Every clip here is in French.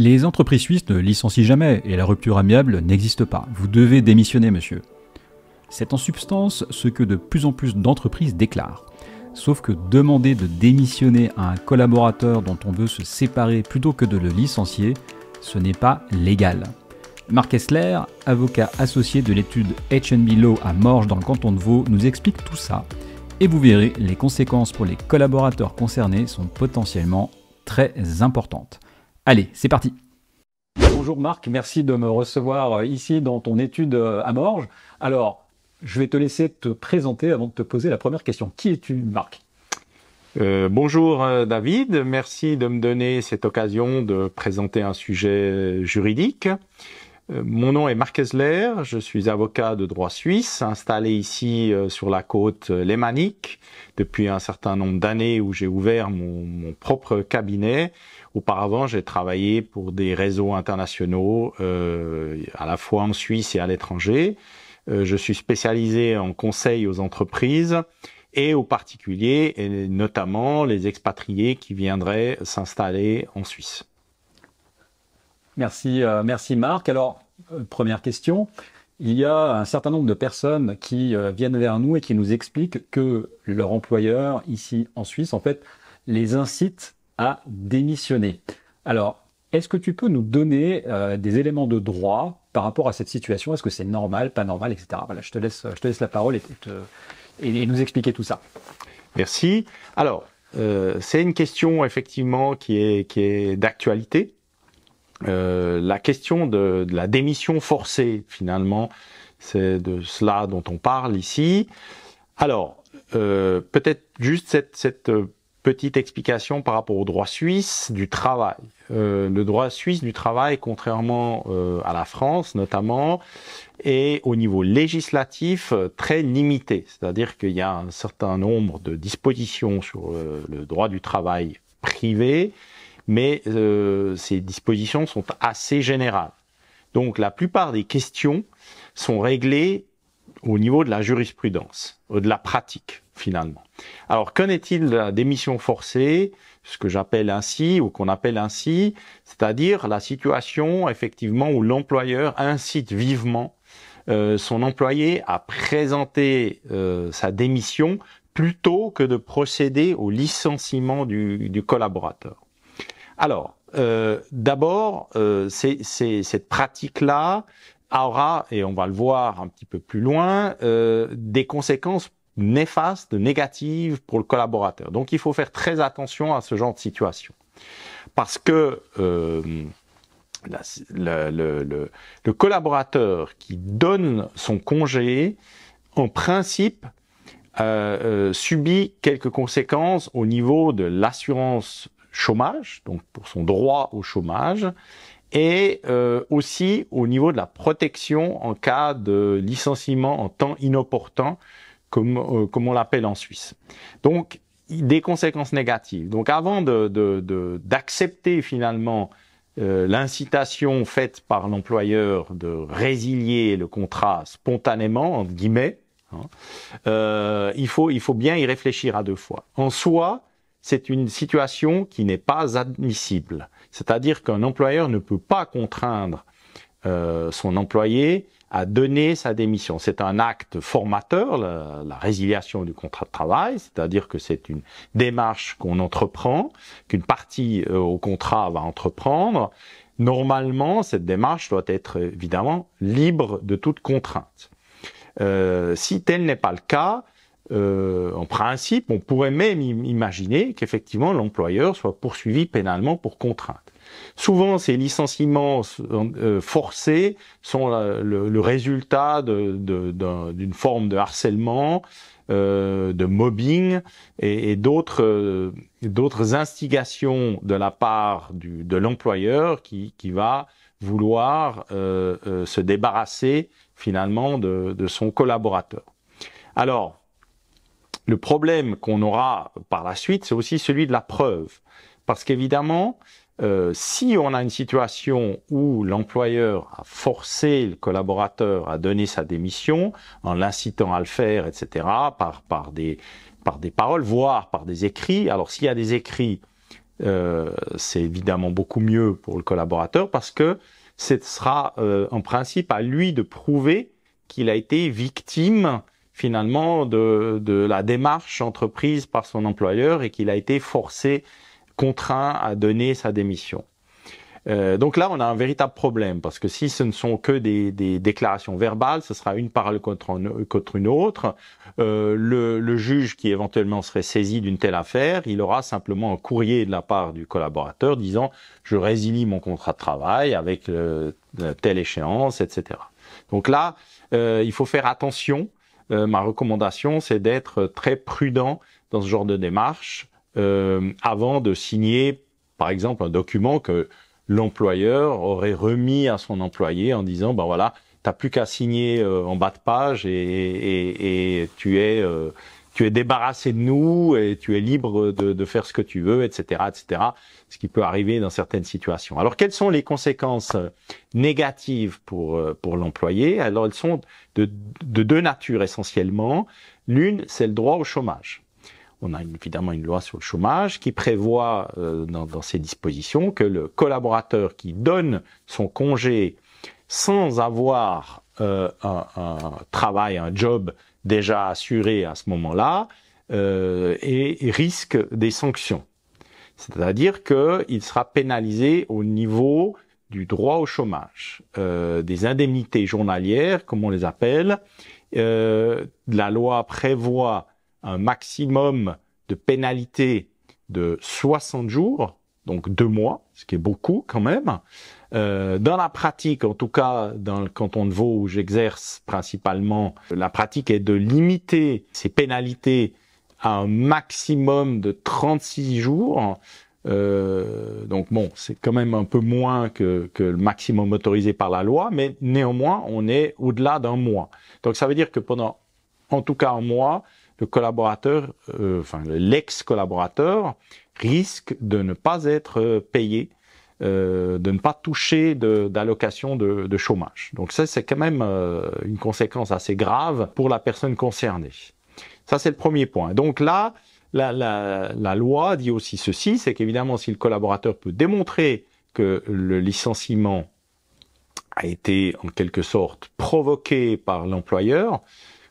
Les entreprises suisses ne licencient jamais et la rupture amiable n'existe pas. Vous devez démissionner, monsieur. C'est en substance ce que de plus en plus d'entreprises déclarent. Sauf que demander de démissionner à un collaborateur dont on veut se séparer plutôt que de le licencier, ce n'est pas légal. Marc Kessler, avocat associé de l'étude HB Law à Morges dans le canton de Vaud, nous explique tout ça. Et vous verrez, les conséquences pour les collaborateurs concernés sont potentiellement très importantes. Allez, c'est parti. Bonjour Marc, merci de me recevoir euh, ici dans ton étude euh, à Morges. Alors, je vais te laisser te présenter avant de te poser la première question. Qui es-tu, Marc euh, bonjour David, merci de me donner cette occasion de présenter un sujet juridique. mon nom est Marc Esler, je suis avocat de droit suisse, installé ici sur la côte lémanique depuis un certain nombre d'années où j'ai ouvert mon propre cabinet Auparavant, j'ai travaillé pour des réseaux internationaux, euh, à la fois en Suisse et à l'étranger. Euh, je suis spécialisé en conseil aux entreprises et aux particuliers, et notamment les expatriés qui viendraient s'installer en Suisse. Merci, euh, merci Marc. Alors, première question. Il y a un certain nombre de personnes qui viennent vers nous et qui nous expliquent que leur employeur ici en Suisse, en fait, les incite à démissionner. Alors, est-ce que tu peux nous donner euh, des éléments de droit par rapport à cette situation Est-ce que c'est normal, pas normal, etc. Voilà, je te laisse, je te laisse la parole et, et, nous expliquer tout ça. Merci. Alors, euh, c'est une question effectivement qui est, qui est d'actualité. Euh, la question de, la démission forcée, finalement, c'est de cela dont on parle ici. Alors, peut-être juste cette, cette petite explication par rapport au droit suisse du travail. Euh, le droit suisse du travail, contrairement euh, à la France notamment, est au niveau législatif euh, très limité. C'est-à-dire qu'il y a un certain nombre de dispositions sur le, droit du travail privé, mais ces dispositions sont assez générales. Donc la plupart des questions sont réglées au niveau de la jurisprudence, de la pratique finalement. Alors, qu'en est-il la démission forcée, ce que j'appelle ainsi ou qu'on appelle ainsi, c'est-à-dire la situation effectivement où l'employeur incite vivement euh, son employé à présenter euh, sa démission plutôt que de procéder au licenciement du, collaborateur. Alors, euh, d'abord, euh, cette pratique-là aura, et on va le voir un petit peu plus loin, des conséquences néfaste, négative pour le collaborateur. Donc il faut faire très attention à ce genre de situation. Parce que euh, le, collaborateur qui donne son congé, en principe, euh, euh, subit quelques conséquences au niveau de l'assurance chômage, donc pour son droit au chômage, et aussi au niveau de la protection en cas de licenciement en temps inopportun euh, comme, on l'appelle en Suisse. Donc, des conséquences négatives. Donc, avant d'accepter finalement euh, l'incitation faite par l'employeur de résilier le contrat spontanément, entre guillemets, hein, euh, il, faut, bien y réfléchir à deux fois. En soi, c'est une situation qui n'est pas admissible. C'est-à-dire qu'un employeur ne peut pas contraindre son employé a donné sa démission. C'est un acte formateur, la, résiliation du contrat de travail, c'est-à-dire que c'est une démarche qu'on entreprend, qu'une partie euh, au contrat va entreprendre. Normalement, cette démarche doit être évidemment libre de toute contrainte. Euh, si tel n'est pas le cas, euh, en principe, on pourrait même imaginer qu'effectivement l'employeur soit poursuivi pénalement pour contrainte. Souvent, ces licenciements euh, forcés sont le, résultat d'une de, forme de harcèlement, euh, de mobbing et, d'autres euh, d'autres instigations de la part du, de l'employeur qui, qui va vouloir se débarrasser finalement de, de son collaborateur. Alors, le problème qu'on aura par la suite, c'est aussi celui de la preuve. Parce qu'évidemment, euh, si on a une situation où l'employeur a forcé le collaborateur à donner sa démission en l'incitant à le faire, etc., par, par, des, par des paroles, voire par des écrits, alors s'il y a des écrits, euh, c'est évidemment beaucoup mieux pour le collaborateur parce que ce sera euh, en principe à lui de prouver qu'il a été victime finalement de, de la démarche entreprise par son employeur et qu'il a été forcé contraint à donner sa démission. Euh, donc là, on a un véritable problème, parce que si ce ne sont que des, des déclarations verbales, ce sera une parole contre, une autre. Euh, le, le, juge qui éventuellement serait saisi d'une telle affaire, il aura simplement un courrier de la part du collaborateur disant ⁇ je résilie mon contrat de travail avec telle échéance, etc. ⁇ Donc là, euh, il faut faire attention. Euh, ma recommandation, c'est d'être très prudent dans ce genre de démarche euh, avant de signer, par exemple, un document que l'employeur aurait remis à son employé en disant, ben voilà, t'as plus qu'à signer euh, en bas de page et, et, et tu es euh, tu es débarrassé de nous et tu es libre de, de, faire ce que tu veux, etc., etc. Ce qui peut arriver dans certaines situations. Alors, quelles sont les conséquences euh, négatives pour pour l'employé Alors, elles sont de, de deux natures essentiellement. L'une, c'est le droit au chômage. On a évidemment une loi sur le chômage qui prévoit euh, dans, ses dispositions que le collaborateur qui donne son congé sans avoir euh, un, travail, un job déjà assuré à ce moment-là, euh, risque des sanctions. C'est-à-dire qu'il sera pénalisé au niveau du droit au chômage, des indemnités journalières, comme on les appelle. la loi prévoit un maximum de pénalité de 60 jours, donc deux mois, ce qui est beaucoup quand même. Euh, dans la pratique, en tout cas dans le canton de Vaud où j'exerce principalement, la pratique est de limiter ces pénalités à un maximum de 36 jours. Euh, donc bon, c'est quand même un peu moins que, que, le maximum autorisé par la loi, mais néanmoins, on est au-delà d'un mois. Donc ça veut dire que pendant en tout cas un mois, le collaborateur, euh, enfin l'ex-collaborateur, risque de ne pas être euh, payé, euh, de ne pas toucher d'allocation de, chômage. Donc ça, c'est quand même une conséquence assez grave pour la personne concernée. Ça, c'est le premier point. Donc là, la loi dit aussi ceci, c'est qu'évidemment, si le collaborateur peut démontrer que le licenciement a été en quelque sorte provoqué par l'employeur,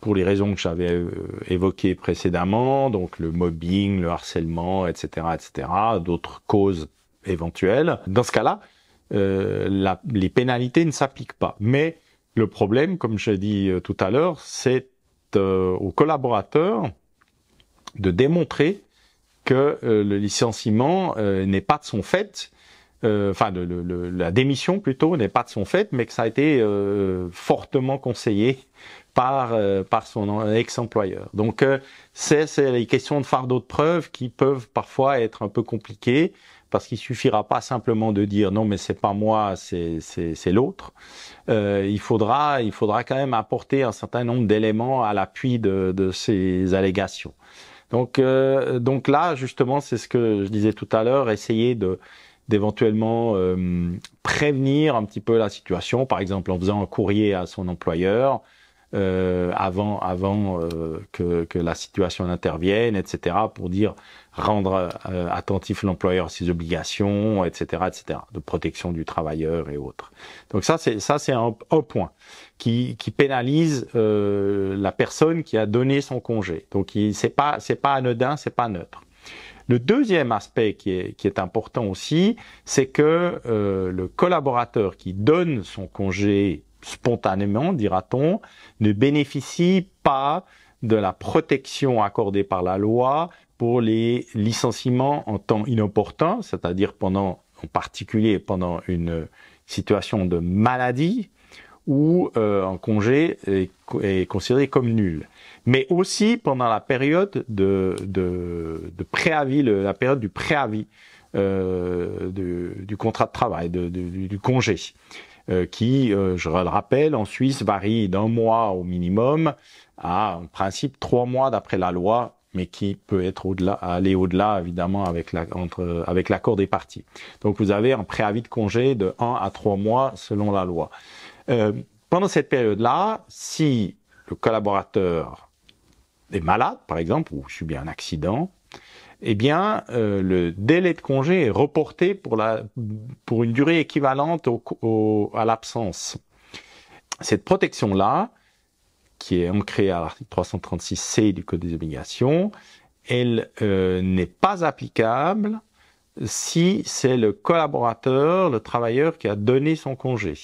pour les raisons que j'avais euh, évoquées précédemment, donc le mobbing, le harcèlement, etc., etc., d'autres causes éventuelles. Dans ce cas-là, euh, les pénalités ne s'appliquent pas. Mais le problème, comme je l'ai dit euh, tout à l'heure, c'est euh, aux collaborateurs de démontrer que le licenciement n'est pas de son fait, enfin la démission plutôt n'est pas de son fait, mais que ça a été fortement conseillé par, euh, par son ex-employeur. Donc euh, c'est les questions de fardeau de preuves qui peuvent parfois être un peu compliquées parce qu'il suffira pas simplement de dire non mais c'est pas moi c'est l'autre. Euh, il faudra il faudra quand même apporter un certain nombre d'éléments à l'appui de, ces allégations. Donc donc là justement c'est ce que je disais tout à l'heure essayer d'éventuellement prévenir un petit peu la situation par exemple en faisant un courrier à son employeur euh, avant, avant euh, que, que, la situation n'intervienne, etc., pour dire rendre euh, attentif l'employeur à ses obligations, etc., etc., de protection du travailleur et autres. Donc ça, c'est ça, c'est un, un, point qui, qui pénalise la personne qui a donné son congé. Donc c'est pas c'est pas anodin, c'est pas neutre. Le deuxième aspect qui est, qui est important aussi, c'est que le collaborateur qui donne son congé spontanément, dira-t-on, ne bénéficient pas de la protection accordée par la loi pour les licenciements en temps inopportun, c'est-à-dire pendant, en particulier pendant une situation de maladie ou en euh, un congé est, considéré comme nul. Mais aussi pendant la période de, préavis, la période du préavis. Euh, du, contrat de travail, du, congé. Euh, qui, euh, je le rappelle, en Suisse varie d'un mois au minimum à, en principe, trois mois d'après la loi mais qui peut être au aller au-delà évidemment avec l'accord des parties. Donc vous avez un préavis de congé de un à trois mois selon la loi. Euh, pendant cette période-là, si le collaborateur est malade, par exemple, ou subit un accident, eh bien, euh, le délai de congé est reporté pour, pour une durée équivalente à l'absence. Cette protection-là, qui est ancrée à l'article 336C du Code des obligations, elle euh, n'est pas applicable si c'est le collaborateur, le travailleur qui a donné son congé.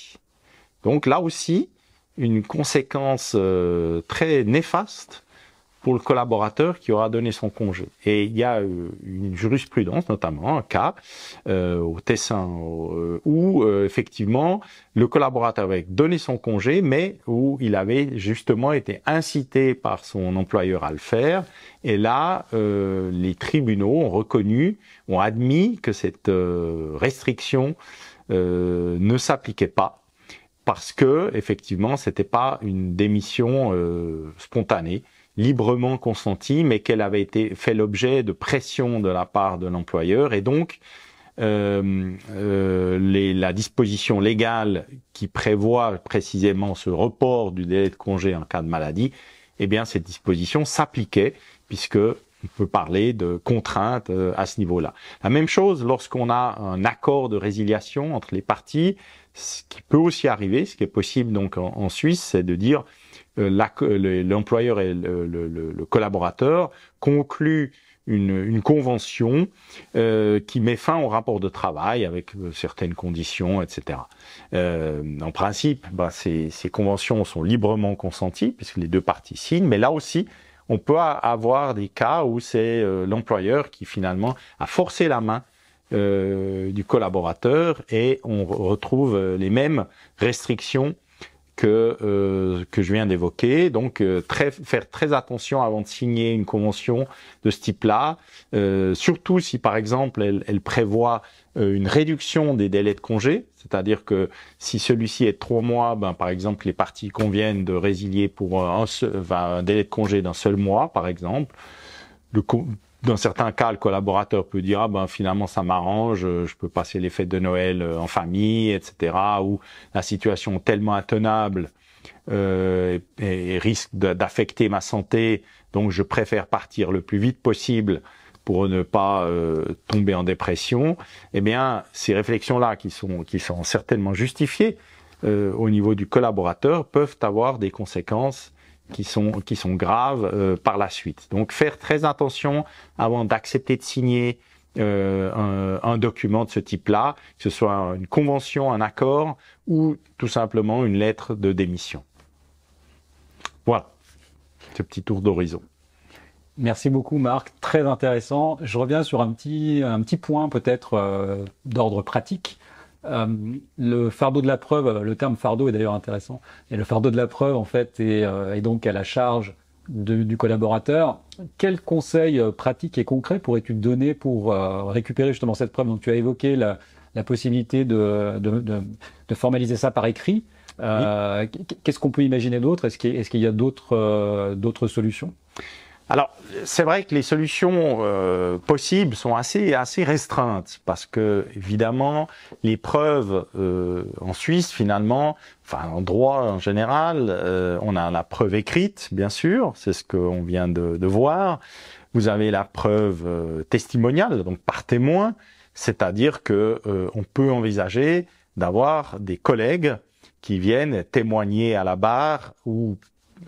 Donc là aussi, une conséquence euh, très néfaste pour le collaborateur qui aura donné son congé. Et il y a euh, une jurisprudence, notamment un cas euh, au Tessin, euh, où effectivement le collaborateur avait donné son congé, mais où il avait justement été incité par son employeur à le faire. Et là, les tribunaux ont reconnu, ont admis que cette restriction ne s'appliquait pas parce que effectivement, c'était pas une démission spontanée librement consentie, mais qu'elle avait été fait l'objet de pression de la part de l'employeur, et donc euh, euh, les, la disposition légale qui prévoit précisément ce report du délai de congé en cas de maladie, eh bien cette disposition s'appliquait puisque on peut parler de contraintes euh, à ce niveau-là. La même chose lorsqu'on a un accord de résiliation entre les parties, ce qui peut aussi arriver, ce qui est possible donc en Suisse, c'est de dire euh, l'employeur et le, collaborateur concluent une, convention euh, qui met fin au rapport de travail avec euh, certaines conditions, etc. en principe, bah, ces, conventions sont librement consenties puisque les deux parties signent, mais là aussi, on peut avoir des cas où c'est l'employeur qui finalement a forcé la main du collaborateur et on retrouve les mêmes restrictions que euh, que je viens d'évoquer. Donc euh, très, faire très attention avant de signer une convention de ce type-là, euh, surtout si par exemple elle, elle, prévoit euh, une réduction des délais de congé, c'est-à-dire que si celui-ci est trois mois, ben par exemple les parties conviennent de résilier pour un, seul, un délai de congé d'un seul mois, par exemple. Le, dans certains cas, le collaborateur peut dire ah ben finalement ça m'arrange, euh, je peux passer les fêtes de Noël euh, en famille, etc. Ou la situation tellement intenable euh, et, risque d'affecter ma santé, donc je préfère partir le plus vite possible pour ne pas euh, tomber en dépression. Eh bien, ces réflexions-là qui sont qui sont certainement justifiées euh, au niveau du collaborateur peuvent avoir des conséquences qui sont, qui sont graves euh, par la suite. Donc faire très attention avant d'accepter de signer euh, un, document de ce type-là, que ce soit une convention, un accord ou tout simplement une lettre de démission. Voilà, ce petit tour d'horizon. Merci beaucoup Marc, très intéressant. Je reviens sur un petit, un petit point peut-être euh, d'ordre pratique. Euh, le fardeau de la preuve, euh, le terme fardeau est d'ailleurs intéressant, et le fardeau de la preuve, en fait, est, euh, donc à la charge du collaborateur. Quels conseils pratiques et concrets pourrais-tu donner pour récupérer justement cette preuve Donc, tu as évoqué la, possibilité de, formaliser ça par écrit. Qu'est-ce qu'on peut imaginer d'autre Est-ce qu'il y a, y a d'autres solutions alors, c'est vrai que les solutions euh, possibles sont assez assez restreintes parce que évidemment les preuves euh, en Suisse finalement, enfin en droit en général, euh, on a la preuve écrite bien sûr, c'est ce qu'on vient de, de, voir. Vous avez la preuve testimoniale, donc par témoin, c'est-à-dire que on peut envisager d'avoir des collègues qui viennent témoigner à la barre ou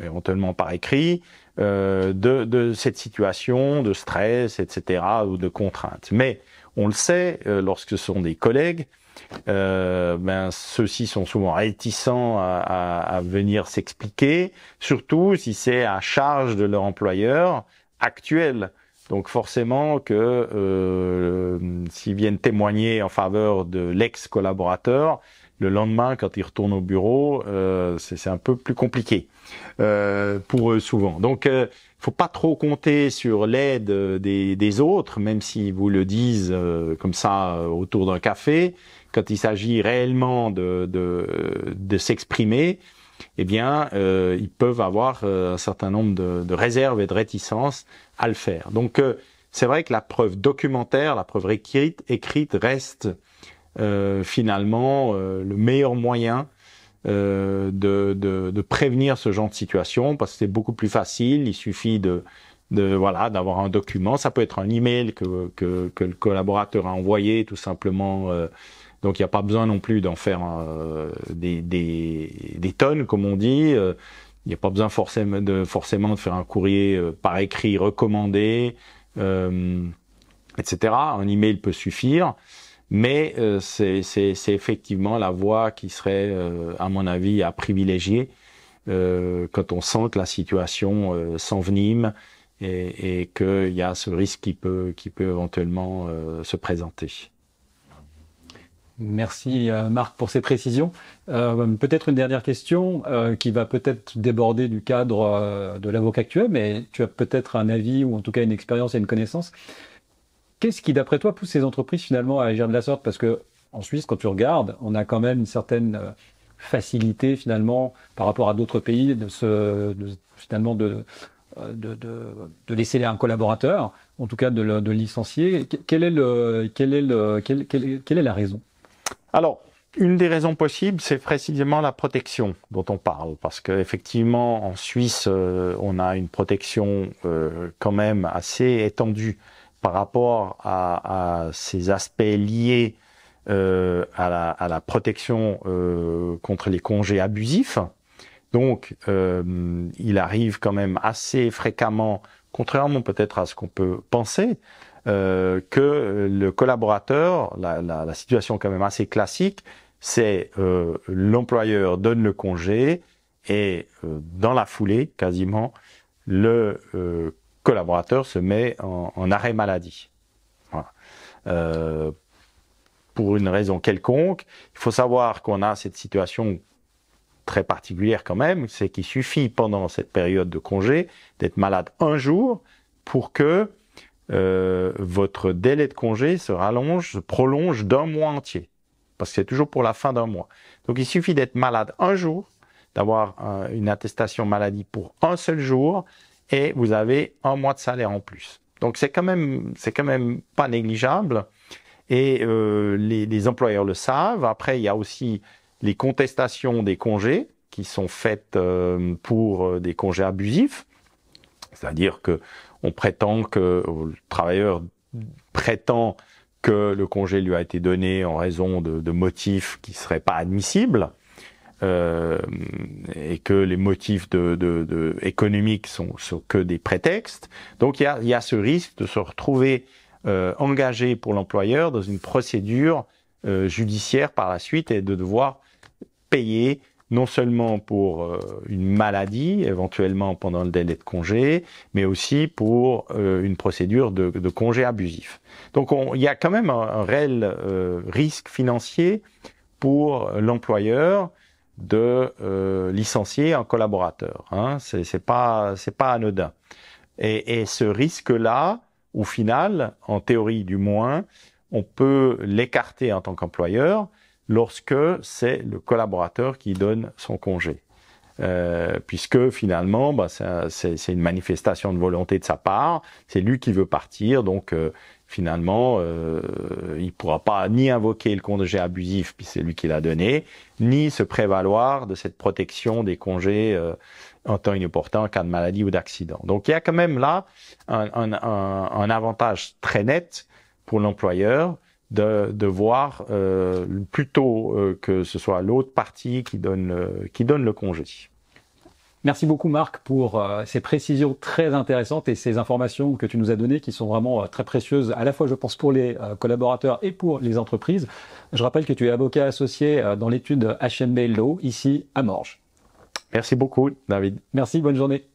éventuellement euh, par écrit, euh, de, de, cette situation de stress, etc., ou de contraintes. Mais on le sait, euh, lorsque ce sont des collègues, euh, ben, ceux-ci sont souvent réticents à, à, à venir s'expliquer, surtout si c'est à charge de leur employeur actuel. Donc forcément que euh, s'ils viennent témoigner en faveur de l'ex-collaborateur, le lendemain, quand ils retournent au bureau, euh, c'est un peu plus compliqué euh, pour eux souvent. Donc, euh, faut pas trop compter sur l'aide euh, des, des, autres, même s'ils vous le disent euh, comme ça euh, autour d'un café. Quand il s'agit réellement de, de, de s'exprimer, eh bien, ils peuvent avoir un certain nombre de, de, réserves et de réticences à le faire. Donc, c'est vrai que la preuve documentaire, la preuve écrite, écrite reste euh, finalement euh, le meilleur moyen euh, de, de, de, prévenir ce genre de situation parce que c'est beaucoup plus facile. Il suffit de, de voilà d'avoir un document. Ça peut être un email que, que, que le collaborateur a envoyé tout simplement. donc il n'y a pas besoin non plus d'en faire des, des, des, tonnes comme on dit. Il n'y a pas besoin forcément de, forcément de faire un courrier par écrit recommandé, euh, etc. Un email peut suffire. Mais euh, c'est effectivement la voie qui serait, euh, à mon avis, à privilégier euh, quand on sent que la situation euh, s'envenime et, et qu'il y a ce risque qui peut, qui peut éventuellement se présenter. Merci Marc pour ces précisions. Euh, peut-être une dernière question euh, qui va peut-être déborder du cadre de l'avocat actuel, mais tu as peut-être un avis ou en tout cas une expérience et une connaissance. Qu'est-ce qui, d'après toi, pousse ces entreprises finalement à agir de la sorte Parce que en Suisse, quand tu regardes, on a quand même une certaine euh, facilité finalement par rapport à d'autres pays de se finalement de euh, de, de, de laisser un collaborateur, en tout cas de le, de licencier. Quelle est le quelle est quelle, est la raison Alors une des raisons possibles, c'est précisément la protection dont on parle, parce qu'effectivement, en Suisse, euh, on a une protection quand même assez étendue par rapport à, ces aspects liés euh, à, la, protection euh, contre les congés abusifs. Donc, euh, il arrive quand même assez fréquemment, contrairement peut-être à ce qu'on peut penser, que le collaborateur, la, la, situation quand même assez classique, c'est l'employeur donne le congé et dans la foulée, quasiment, le collaborateur se met en, arrêt maladie. Euh, pour une raison quelconque, il faut savoir qu'on a cette situation très particulière quand même, c'est qu'il suffit pendant cette période de congé d'être malade un jour pour que euh, votre délai de congé se rallonge, se prolonge d'un mois entier. Parce que c'est toujours pour la fin d'un mois. Donc il suffit d'être malade un jour, d'avoir euh, une attestation maladie pour un seul jour, et vous avez un mois de salaire en plus. Donc c'est quand même c'est quand même pas négligeable et euh, les, employeurs le savent. Après il y a aussi les contestations des congés qui sont faites euh, pour euh, des congés abusifs, c'est-à-dire que on prétend que le travailleur prétend que le congé lui a été donné en raison de, de motifs qui seraient pas admissibles euh, et que les motifs de, de, de économiques sont, sont, que des prétextes. Donc il y a, y a, ce risque de se retrouver euh, engagé pour l'employeur dans une procédure euh, judiciaire par la suite et de devoir payer non seulement pour euh, une maladie, éventuellement pendant le délai de congé, mais aussi pour euh, une procédure de, de congé abusif. Donc il y a quand même un, réel euh, risque financier pour l'employeur de euh, licencier un collaborateur. Hein. C'est pas c'est pas anodin. Et, et ce risque-là, au final, en théorie du moins, on peut l'écarter en tant qu'employeur lorsque c'est le collaborateur qui donne son congé. Euh, puisque finalement, bah, c'est une manifestation de volonté de sa part. C'est lui qui veut partir, donc euh, finalement, euh, il ne pourra pas ni invoquer le congé abusif, puis c'est lui qui l'a donné, ni se prévaloir de cette protection des congés euh, en temps inopportun en cas de maladie ou d'accident. Donc il y a quand même là un, avantage très net pour l'employeur de, voir euh, plutôt que ce soit l'autre partie qui donne, qui donne le congé. Merci beaucoup Marc pour euh, ces précisions très intéressantes et ces informations que tu nous as données qui sont vraiment euh, très précieuses à la fois je pense pour les euh, collaborateurs et pour les entreprises. Je rappelle que tu es avocat associé dans l'étude HMB Law ici à Morges. Merci beaucoup David. Merci, bonne journée.